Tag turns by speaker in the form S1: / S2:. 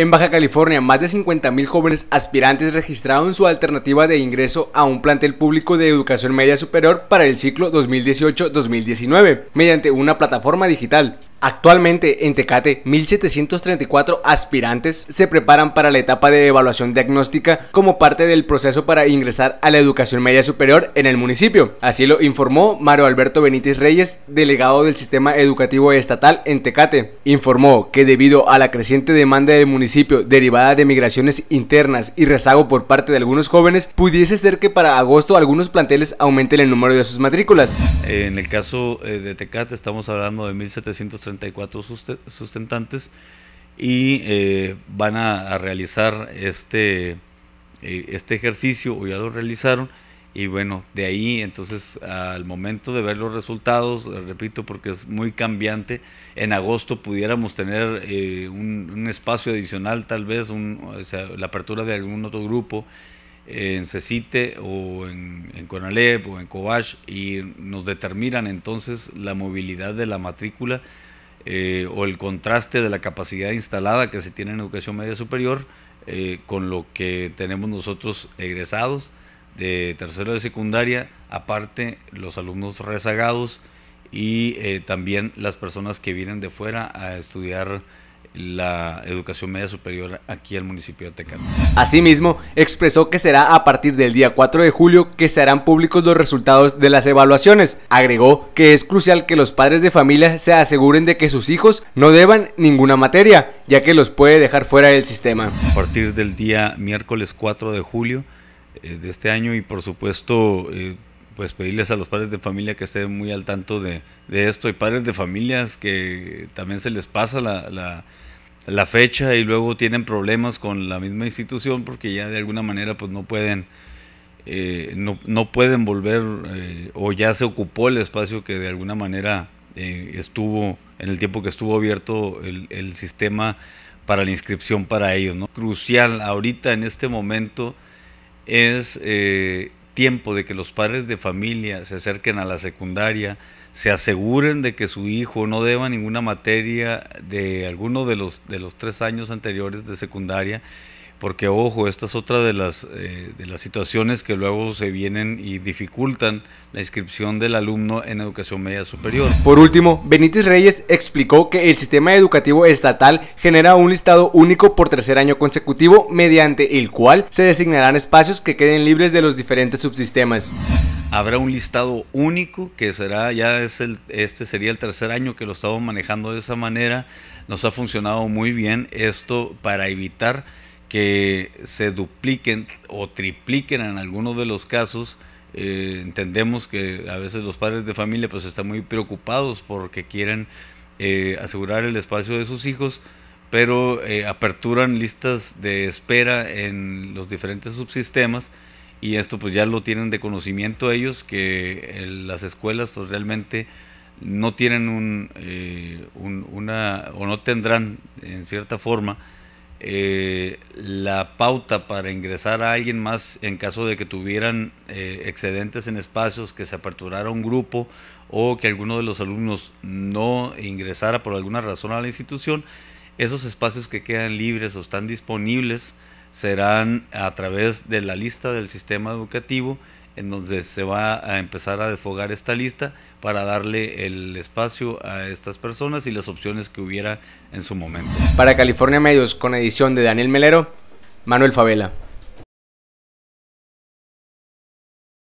S1: En Baja California, más de 50.000 jóvenes aspirantes registraron su alternativa de ingreso a un plantel público de educación media superior para el ciclo 2018-2019 mediante una plataforma digital. Actualmente en Tecate, 1734 aspirantes se preparan para la etapa de evaluación diagnóstica como parte del proceso para ingresar a la educación media superior en el municipio. Así lo informó Mario Alberto Benítez Reyes, delegado del Sistema Educativo Estatal en Tecate. Informó que debido a la creciente demanda del municipio derivada de migraciones internas y rezago por parte de algunos jóvenes, pudiese ser que para agosto algunos planteles aumenten el número
S2: de sus matrículas. En el caso eh, de Tecate estamos hablando de 1734 34 sustentantes y eh, van a, realizar este, eh, este ejercicio o ya lo realizaron. Y bueno, de ahí entonces al momento de ver los resultados, repito, porque es muy cambiante, en agosto pudiéramos tener eh, un, espacio adicional tal vez, la apertura de algún otro grupo en CECITE o en, en Conalep o en Cobach y nos determinan entonces la movilidad de la matrícula eh, o el contraste de la capacidad instalada que se tiene en educación media superior eh, con lo que tenemos nosotros egresados de tercero de secundaria, aparte los alumnos rezagados y eh, también las personas que vienen de fuera a estudiar la educación media superior aquí al municipio de Tecate.
S1: Asimismo, expresó que será a partir del día 4 de julio que se harán públicos los resultados de las evaluaciones. Agregó que es crucial que los padres de familia se aseguren de que sus hijos
S2: no deban ninguna materia, ya que los puede dejar fuera del sistema. A partir del día miércoles 4 de julio eh, de este año y por supuesto... Eh, pues pedirles a los padres de familia que estén muy al tanto de, esto y padres de familias que también se les pasa la, fecha y luego tienen problemas con la misma institución porque ya de alguna manera pues no pueden eh, no, pueden volver eh, o ya se ocupó el espacio que de alguna manera eh, estuvo en el tiempo que estuvo abierto el, sistema para la inscripción para ellos. ¿no? Crucial ahorita en este momento es tiempo de que los padres de familia se acerquen a la secundaria, se aseguren de que su hijo no deba ninguna materia de alguno de los, de los tres años anteriores de secundaria porque ojo, esta es otra de las, eh, de las situaciones que luego se vienen y dificultan la inscripción del alumno en educación media superior. Por
S1: último, Benítez Reyes explicó que el sistema educativo estatal genera un listado único por tercer año consecutivo mediante el
S2: cual se designarán espacios que queden libres de los diferentes subsistemas. Habrá un listado único que será, ya es el, este sería el tercer año que lo estamos manejando de esa manera. Nos ha funcionado muy bien esto para evitar que se dupliquen o tripliquen en algunos de los casos. Eh, entendemos que a veces los padres de familia pues están muy preocupados porque quieren eh, asegurar el espacio de sus hijos, pero eh, aperturan listas de espera en los diferentes subsistemas y esto pues ya lo tienen de conocimiento ellos que las escuelas pues realmente no tienen un, una o no tendrán en cierta forma eh, la pauta para ingresar a alguien más en caso de que tuvieran eh, excedentes en espacios, que se aperturara un grupo o que alguno de los alumnos no ingresara por alguna razón a la institución, esos espacios que quedan libres o están disponibles serán a través de la lista del sistema educativo en donde se va a empezar a desfogar esta lista para darle el espacio a estas personas y las opciones que hubiera en su momento.
S1: Para California Medios, con edición de Daniel Melero, Manuel Favela.